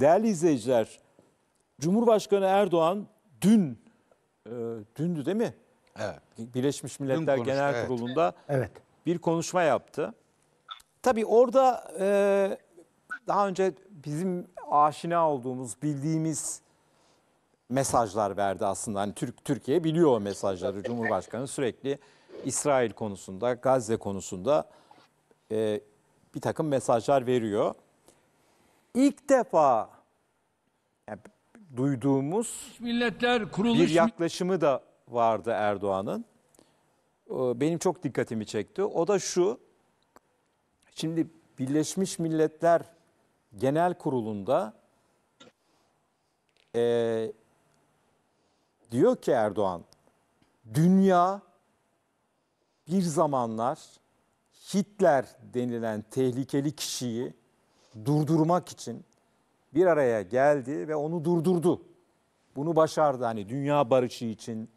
Değerli izleyiciler, Cumhurbaşkanı Erdoğan dün, e, dündü değil mi? Evet. Birleşmiş Milletler konuş, Genel evet. Kurulu'nda evet. bir konuşma yaptı. Tabii orada e, daha önce bizim aşina olduğumuz, bildiğimiz mesajlar verdi aslında. Hani Türk Türkiye biliyor o mesajları. Cumhurbaşkanı sürekli İsrail konusunda, Gazze konusunda e, bir takım mesajlar veriyor ilk defa yani duyduğumuz Milletler Kuruluş bir yaklaşımı da vardı Erdoğan'ın. Ee, benim çok dikkatimi çekti. O da şu. Şimdi Birleşmiş Milletler Genel Kurulu'nda e, diyor ki Erdoğan, dünya bir zamanlar Hitler denilen tehlikeli kişiyi durdurmak için bir araya geldi ve onu durdurdu. Bunu başardı hani dünya barışı için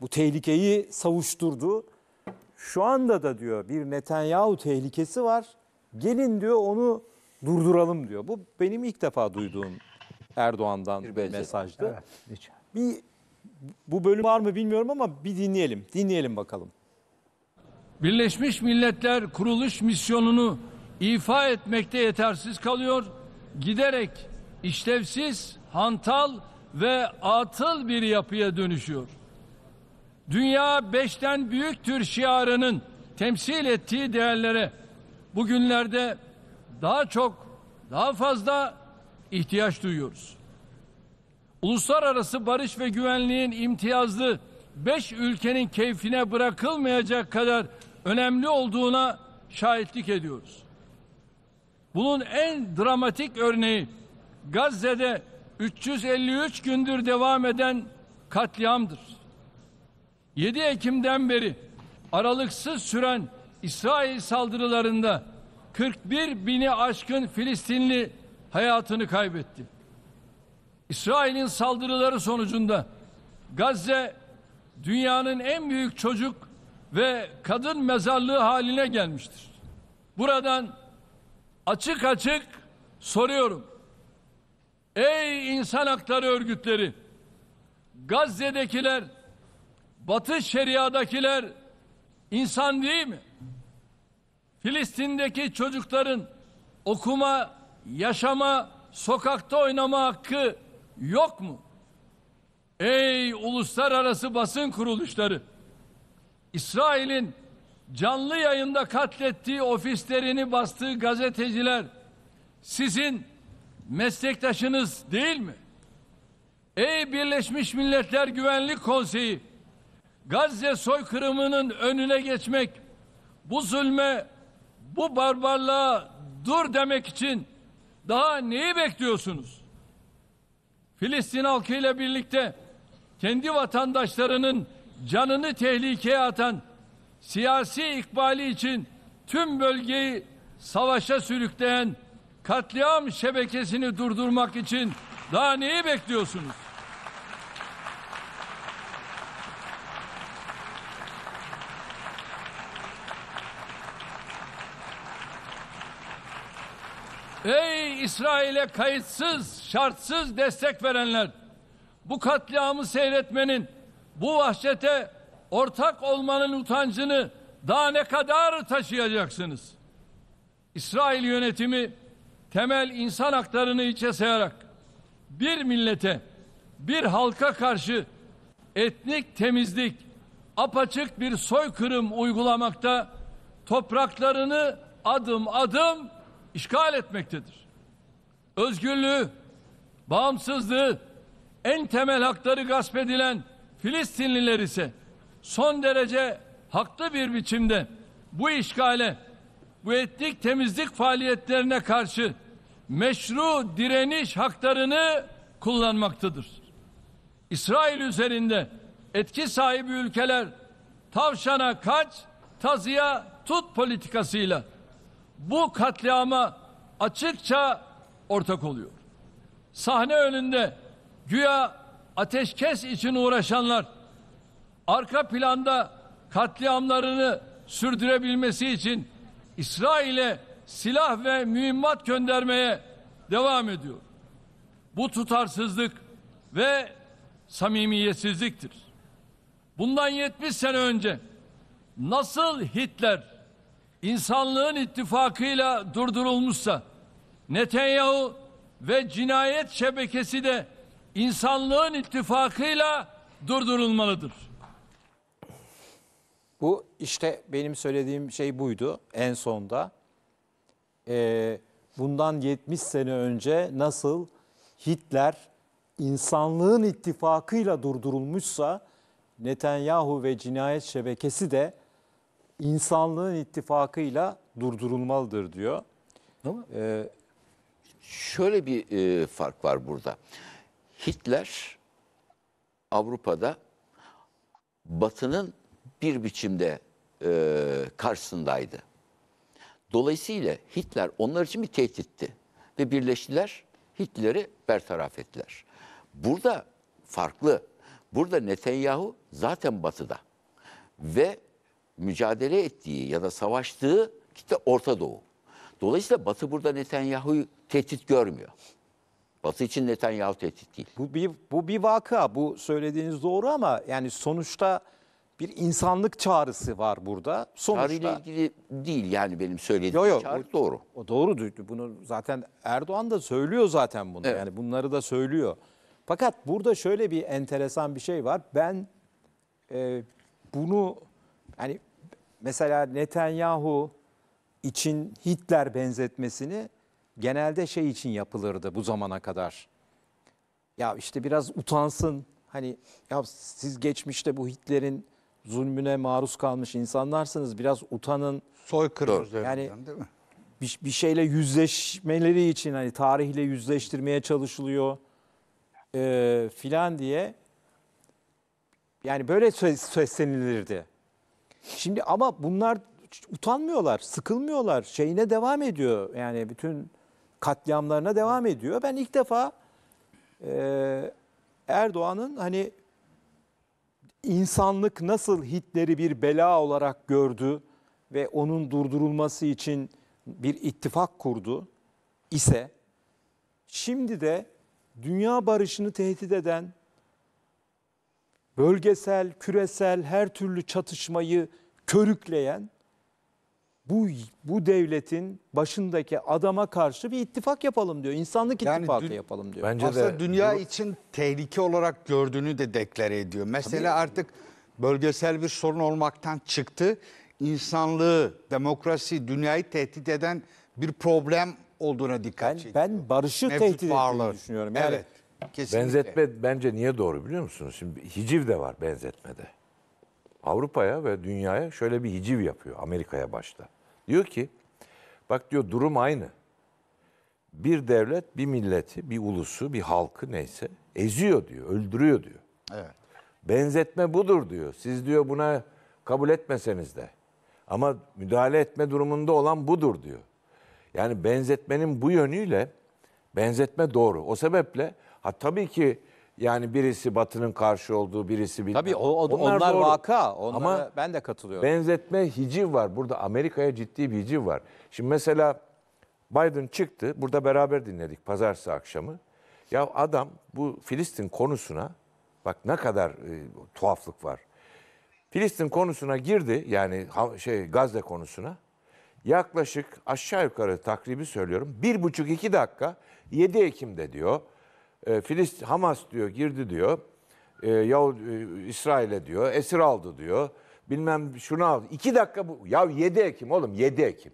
bu tehlikeyi savuşturdu. Şu anda da diyor bir Netanyahu tehlikesi var. Gelin diyor onu durduralım diyor. Bu benim ilk defa duyduğum Erdoğan'dan bir, bir mesajdı. Evet, bir bu bölüm var mı bilmiyorum ama bir dinleyelim. Dinleyelim bakalım. Birleşmiş Milletler Kuruluş Misyonunu ifa etmekte yetersiz kalıyor. Giderek işlevsiz, hantal ve atıl bir yapıya dönüşüyor. Dünya beşten büyük büyüktür şiarının temsil ettiği değerlere bugünlerde daha çok, daha fazla ihtiyaç duyuyoruz. Uluslararası barış ve güvenliğin imtiyazlı beş ülkenin keyfine bırakılmayacak kadar önemli olduğuna şahitlik ediyoruz. Bunun en dramatik örneği Gazze'de 353 gündür devam eden katliamdır. 7 Ekim'den beri aralıksız süren İsrail saldırılarında 41 bini aşkın Filistinli hayatını kaybetti. İsrail'in saldırıları sonucunda Gazze dünyanın en büyük çocuk ve kadın mezarlığı haline gelmiştir. Buradan açık açık soruyorum. Ey insan hakları örgütleri, Gazze'dekiler, Batı Şeria'dakiler insan değil mi? Filistin'deki çocukların okuma, yaşama, sokakta oynama hakkı yok mu? Ey uluslararası basın kuruluşları! İsrail'in canlı yayında katlettiği ofislerini bastığı gazeteciler sizin meslektaşınız değil mi? Ey Birleşmiş Milletler Güvenlik Konseyi, Gazze soykırımının önüne geçmek, bu zulme, bu barbarlığa dur demek için daha neyi bekliyorsunuz? Filistin halkıyla birlikte kendi vatandaşlarının canını tehlikeye atan siyasi ikbali için tüm bölgeyi savaşa sürükleyen katliam şebekesini durdurmak için daha neyi bekliyorsunuz? Ey İsrail'e kayıtsız, şartsız destek verenler! Bu katliamı seyretmenin, bu vahşete ortak olmanın utancını daha ne kadar taşıyacaksınız? İsrail yönetimi temel insan haklarını içe sayarak bir millete, bir halka karşı etnik temizlik, apaçık bir soykırım uygulamakta topraklarını adım adım işgal etmektedir. Özgürlüğü, bağımsızlığı, en temel hakları gasp edilen Filistinliler ise son derece haklı bir biçimde bu işgale, bu etnik temizlik faaliyetlerine karşı meşru direniş haklarını kullanmaktadır. İsrail üzerinde etki sahibi ülkeler tavşana kaç, tazıya tut politikasıyla bu katliama açıkça ortak oluyor. Sahne önünde güya ateşkes için uğraşanlar arka planda katliamlarını sürdürebilmesi için İsrail'e silah ve mühimmat göndermeye devam ediyor. Bu tutarsızlık ve samimiyetsizliktir. Bundan 70 sene önce nasıl Hitler insanlığın ittifakıyla durdurulmuşsa Netanyahu ve cinayet şebekesi de insanlığın ittifakıyla durdurulmalıdır. Bu işte benim söylediğim şey buydu en sonda. Ee, bundan 70 sene önce nasıl Hitler insanlığın ittifakıyla durdurulmuşsa Netanyahu ve cinayet şebekesi de insanlığın ittifakıyla durdurulmalıdır diyor. Ama ee, şöyle bir e, fark var burada. Hitler Avrupa'da Batı'nın bir biçimde e, karşısındaydı. Dolayısıyla Hitler onlar için bir tehditti ve birleştiler, Hitler'i bertaraf ettiler. Burada farklı. Burada Netanyahu zaten batıda ve mücadele ettiği ya da savaştığı kitle Orta Doğu. Dolayısıyla Batı burada Netanyahu'yu tehdit görmüyor. Batı için Netanyahu tehdit değil. Bu bir, bu bir vaka. Bu söylediğiniz doğru ama yani sonuçta bir insanlık çağrısı var burada. Sonuçta Çağrıyla ilgili değil yani benim söylediğim Yok yok çağrı o, doğru. O doğru. Bunu zaten Erdoğan da söylüyor zaten bunu. Evet. Yani bunları da söylüyor. Fakat burada şöyle bir enteresan bir şey var. Ben e, bunu hani mesela Netanyahu için Hitler benzetmesini genelde şey için yapılırdı bu zamana kadar. Ya işte biraz utansın. Hani ya siz geçmişte bu Hitler'in zulmüne maruz kalmış insanlarsınız. Biraz utanın. Soykırım yani, değil mi? Bir, bir şeyle yüzleşmeleri için hani tarihle yüzleştirmeye çalışılıyor e, filan diye. Yani böyle söz, seslenilirdi. Şimdi ama bunlar utanmıyorlar, sıkılmıyorlar. Şeyine devam ediyor. Yani bütün katliamlarına devam ediyor. Ben ilk defa e, Erdoğan'ın hani insanlık nasıl Hitler'i bir bela olarak gördü ve onun durdurulması için bir ittifak kurdu ise şimdi de dünya barışını tehdit eden bölgesel, küresel her türlü çatışmayı körükleyen bu bu devletin başındaki adama karşı bir ittifak yapalım diyor. İnsanlık yani ittifakı dün, yapalım diyor. Bence Aslında de, dünya bu, için tehlike olarak gördüğünü de deklare ediyor. Mesela tabii. artık bölgesel bir sorun olmaktan çıktı. İnsanlığı, demokrasi, dünyayı tehdit eden bir problem olduğuna dikkat ben, çekiyor. Ben barışı Mevcut tehdit varlığı. ettiğini düşünüyorum. Yani, evet. Kesinlikle. Benzetme bence niye doğru biliyor musunuz? Şimdi hiciv de var benzetmede. Avrupa'ya ve dünyaya şöyle bir hiciv yapıyor Amerika'ya başta. Diyor ki bak diyor durum aynı. Bir devlet bir milleti, bir ulusu, bir halkı neyse eziyor diyor, öldürüyor diyor. Evet. Benzetme budur diyor. Siz diyor buna kabul etmeseniz de ama müdahale etme durumunda olan budur diyor. Yani benzetmenin bu yönüyle benzetme doğru. O sebeple ha tabii ki yani birisi Batı'nın karşı olduğu, birisi bilmem. Tabii o, o, onlar, onlar vaka. Onlara Ama ben de katılıyorum. Benzetme hiciv var. Burada Amerika'ya ciddi bir hiciv var. Şimdi mesela Biden çıktı. Burada beraber dinledik pazartesi akşamı. Ya adam bu Filistin konusuna bak ne kadar e, tuhaflık var. Filistin konusuna girdi yani şey Gazze konusuna. Yaklaşık aşağı yukarı takribi söylüyorum. Bir buçuk iki dakika 7 Ekim'de diyor. E, Filist Hamas diyor girdi diyor. E, Yahud e, İsrail'e diyor. Esir aldı diyor. Bilmem şunu aldı. İki dakika bu. Ya 7 Ekim oğlum 7 Ekim.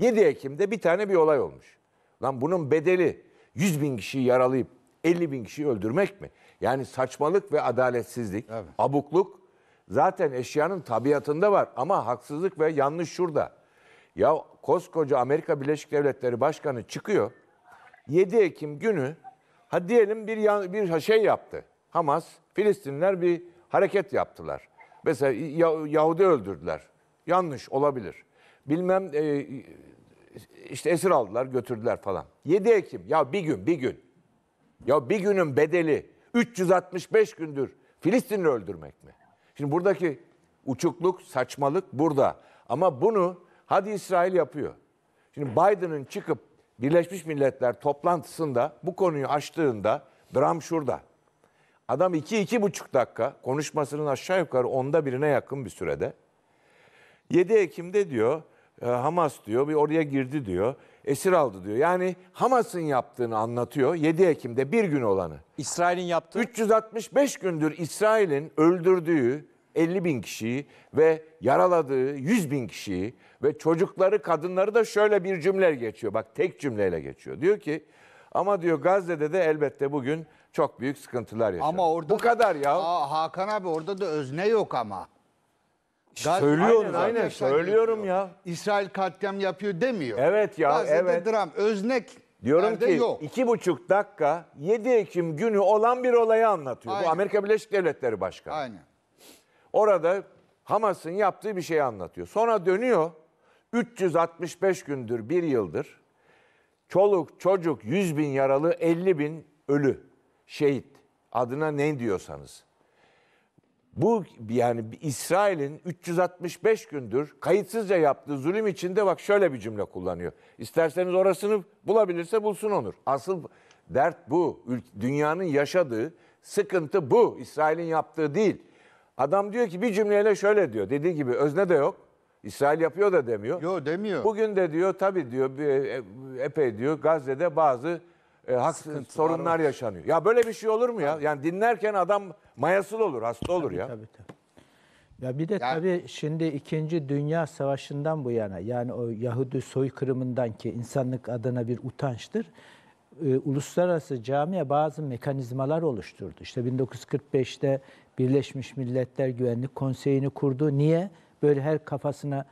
7 Ekim'de bir tane bir olay olmuş. Lan bunun bedeli 100 bin kişiyi yaralayıp 50 bin kişiyi öldürmek mi? Yani saçmalık ve adaletsizlik, evet. abukluk zaten eşyanın tabiatında var ama haksızlık ve yanlış şurada. Ya koskoca Amerika Birleşik Devletleri Başkanı çıkıyor. 7 Ekim günü hadi diyelim bir bir şey yaptı. Hamas, Filistinler bir hareket yaptılar. Mesela Yahudi öldürdüler. Yanlış olabilir. Bilmem e, işte esir aldılar, götürdüler falan. 7 Ekim ya bir gün, bir gün. Ya bir günün bedeli 365 gündür Filistin'i öldürmek mi? Şimdi buradaki uçukluk, saçmalık burada. Ama bunu hadi İsrail yapıyor. Şimdi Biden'ın çıkıp Birleşmiş Milletler toplantısında bu konuyu açtığında dram şurada. Adam iki iki buçuk dakika konuşmasının aşağı yukarı onda birine yakın bir sürede. 7 Ekim'de diyor e, Hamas diyor bir oraya girdi diyor. Esir aldı diyor. Yani Hamas'ın yaptığını anlatıyor 7 Ekim'de bir gün olanı. İsrail'in yaptığı? 365 gündür İsrail'in öldürdüğü, 50 bin kişiyi ve yaraladığı 100 bin kişiyi ve çocukları, kadınları da şöyle bir cümle geçiyor. Bak tek cümleyle geçiyor. Diyor ki ama diyor Gazze'de de elbette bugün çok büyük sıkıntılar yaşanıyor. Ama orada bu kadar ya. Aa, Hakan abi orada da özne yok ama. Gaz... Söylüyorum aynen, zaten. aynen söylüyorum ya. İsrail katliam yapıyor demiyor. Evet ya Gazze'de evet. dram öznek Diyorum ki yok. iki buçuk dakika 7 Ekim günü olan bir olayı anlatıyor. Aynen. Bu Amerika Birleşik Devletleri Başkanı. Aynen. Orada Hamas'ın yaptığı bir şeyi anlatıyor. Sonra dönüyor. 365 gündür, bir yıldır çoluk, çocuk, 100 bin yaralı, 50 bin ölü, şehit. Adına ne diyorsanız. Bu yani İsrail'in 365 gündür kayıtsızca yaptığı zulüm içinde bak şöyle bir cümle kullanıyor. İsterseniz orasını bulabilirse bulsun Onur. Asıl dert bu. Dünyanın yaşadığı sıkıntı bu. İsrail'in yaptığı değil. Adam diyor ki bir cümleyle şöyle diyor. Dediği gibi özne de yok. İsrail yapıyor da demiyor. Yok demiyor. Bugün de diyor tabii diyor e, epey diyor Gazze'de bazı e, hak sorunlar yaşanıyor. Ya böyle bir şey olur mu ya? Yani dinlerken adam mayasıl olur, hasta olur tabii, ya. Tabii tabii. Ya bir de yani, tabii şimdi 2. Dünya Savaşı'ndan bu yana yani o Yahudi soykırımından ki insanlık adına bir utançtır. E, uluslararası camiye bazı mekanizmalar oluşturdu. İşte 1945'te Birleşmiş Milletler Güvenlik Konseyi'ni kurdu. Niye? Böyle her kafasına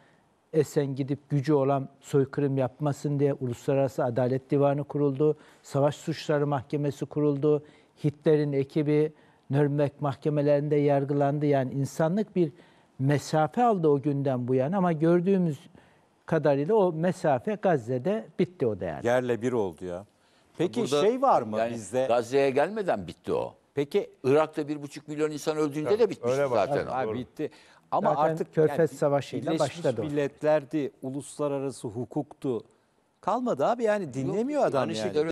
esen gidip gücü olan soykırım yapmasın diye Uluslararası Adalet Divanı kuruldu. Savaş Suçları Mahkemesi kuruldu. Hitler'in ekibi Nürnberg mahkemelerinde yargılandı. Yani insanlık bir mesafe aldı o günden bu yana ama gördüğümüz kadarıyla o mesafe Gazze'de bitti o değer. Yerle bir oldu ya. Peki Burada, şey var mı yani bizde? Gazze'ye gelmeden bitti o. Peki Irak'ta bir buçuk milyon insan öldüğünde Tabii, de bitmişti öyle zaten. abi bitti. Ama Zaten artık Körfez Savaşı'yla Birleşmiş başladı o. Milletler'di, uluslararası hukuktu. Kalmadı abi yani dinlemiyor adam yani. işte